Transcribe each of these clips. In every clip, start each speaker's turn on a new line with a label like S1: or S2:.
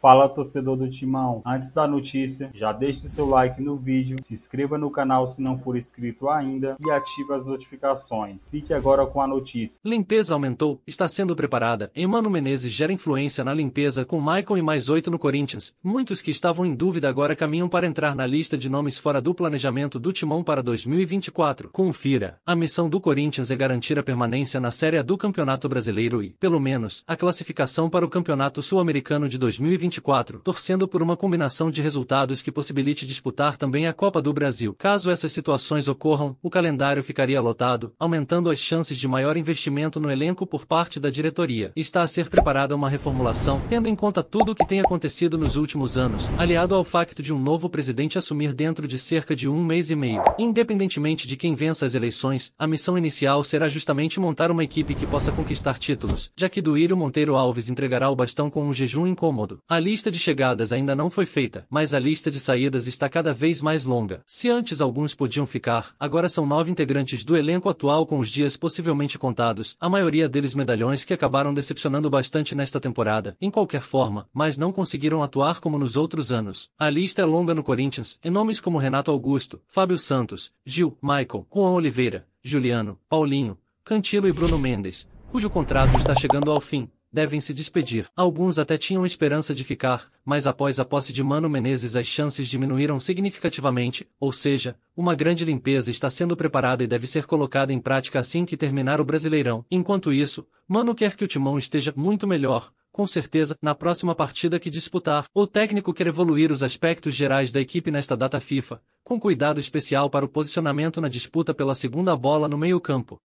S1: Fala torcedor do Timão, antes da notícia, já deixe seu like no vídeo, se inscreva no canal se não for inscrito ainda e ative as notificações. Fique agora com a notícia. Limpeza aumentou, está sendo preparada. Emmanuel Menezes gera influência na limpeza com Michael e mais oito no Corinthians. Muitos que estavam em dúvida agora caminham para entrar na lista de nomes fora do planejamento do Timão para 2024. Confira. A missão do Corinthians é garantir a permanência na Série A do Campeonato Brasileiro e, pelo menos, a classificação para o Campeonato Sul-Americano de 2024. 2024, torcendo por uma combinação de resultados que possibilite disputar também a Copa do Brasil. Caso essas situações ocorram, o calendário ficaria lotado, aumentando as chances de maior investimento no elenco por parte da diretoria. Está a ser preparada uma reformulação, tendo em conta tudo o que tem acontecido nos últimos anos, aliado ao facto de um novo presidente assumir dentro de cerca de um mês e meio. Independentemente de quem vença as eleições, a missão inicial será justamente montar uma equipe que possa conquistar títulos, já que Duírio Monteiro Alves entregará o bastão com um jejum incômodo. A lista de chegadas ainda não foi feita, mas a lista de saídas está cada vez mais longa. Se antes alguns podiam ficar, agora são nove integrantes do elenco atual com os dias possivelmente contados, a maioria deles medalhões que acabaram decepcionando bastante nesta temporada, em qualquer forma, mas não conseguiram atuar como nos outros anos. A lista é longa no Corinthians, em nomes como Renato Augusto, Fábio Santos, Gil, Michael, Juan Oliveira, Juliano, Paulinho, Cantilo e Bruno Mendes, cujo contrato está chegando ao fim, devem se despedir. Alguns até tinham esperança de ficar, mas após a posse de Mano Menezes as chances diminuíram significativamente, ou seja, uma grande limpeza está sendo preparada e deve ser colocada em prática assim que terminar o Brasileirão. Enquanto isso, Mano quer que o timão esteja muito melhor, com certeza, na próxima partida que disputar. O técnico quer evoluir os aspectos gerais da equipe nesta data FIFA, com cuidado especial para o posicionamento na disputa pela segunda bola no meio-campo.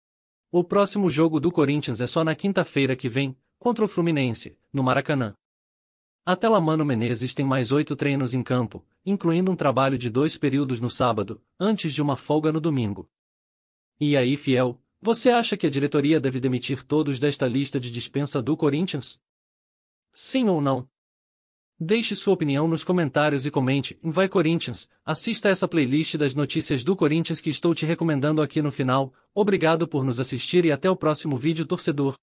S1: O próximo jogo do Corinthians é só na quinta-feira que vem, contra o Fluminense, no Maracanã. Até lá Mano Menezes tem mais oito treinos em campo, incluindo um trabalho de dois períodos no sábado, antes de uma folga no domingo. E aí, fiel, você acha que a diretoria deve demitir todos desta lista de dispensa do Corinthians? Sim ou não? Deixe sua opinião nos comentários e comente em Vai Corinthians. Assista essa playlist das notícias do Corinthians que estou te recomendando aqui no final. Obrigado por nos assistir e até o próximo vídeo, torcedor.